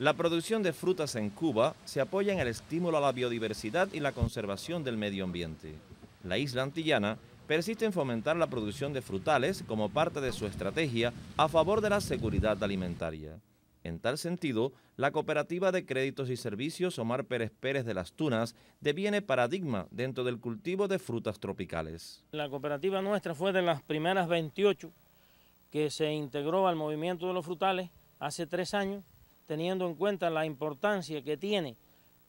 La producción de frutas en Cuba se apoya en el estímulo a la biodiversidad y la conservación del medio ambiente. La isla antillana persiste en fomentar la producción de frutales como parte de su estrategia a favor de la seguridad alimentaria. En tal sentido, la Cooperativa de Créditos y Servicios Omar Pérez Pérez de las Tunas deviene paradigma dentro del cultivo de frutas tropicales. La cooperativa nuestra fue de las primeras 28 que se integró al movimiento de los frutales hace tres años teniendo en cuenta la importancia que tiene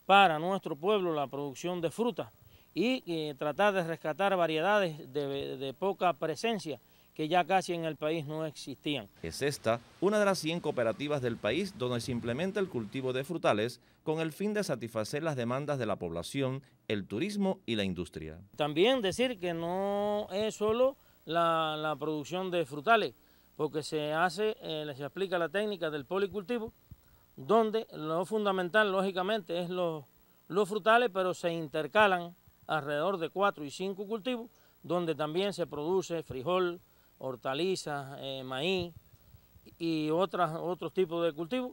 para nuestro pueblo la producción de fruta y eh, tratar de rescatar variedades de, poca presencia que ya casi en el país no existían. Es esta una de las 100 cooperativas del país donde se implementa el cultivo de frutales con el fin de satisfacer las demandas de la población, el turismo y la industria. También decir que no es solo la, producción de frutales, porque se hace, eh, se aplica la técnica del policultivo, donde lo fundamental, lógicamente, es los, frutales, pero se intercalan alrededor de cuatro y cinco cultivos, donde también se produce frijol, hortalizas, eh, maíz y otras, otros tipos de cultivos,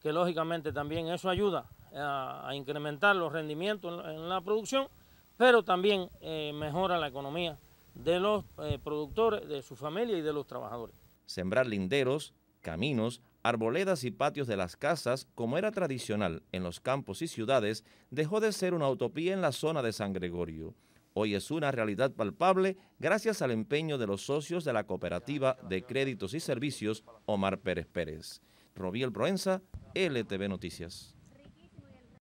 que lógicamente también eso ayuda a, incrementar los rendimientos en, la producción, pero también eh, mejora la economía de los eh, productores, de su familia y de los trabajadores. Sembrar linderos, caminos, arboledas y patios de las casas, como era tradicional en los campos y ciudades, dejó de ser una utopía en la zona de San Gregorio. Hoy es una realidad palpable gracias al empeño de los socios de la Cooperativa de Créditos y Servicios Omar Pérez Pérez. Robiel Proenza, LTV Noticias.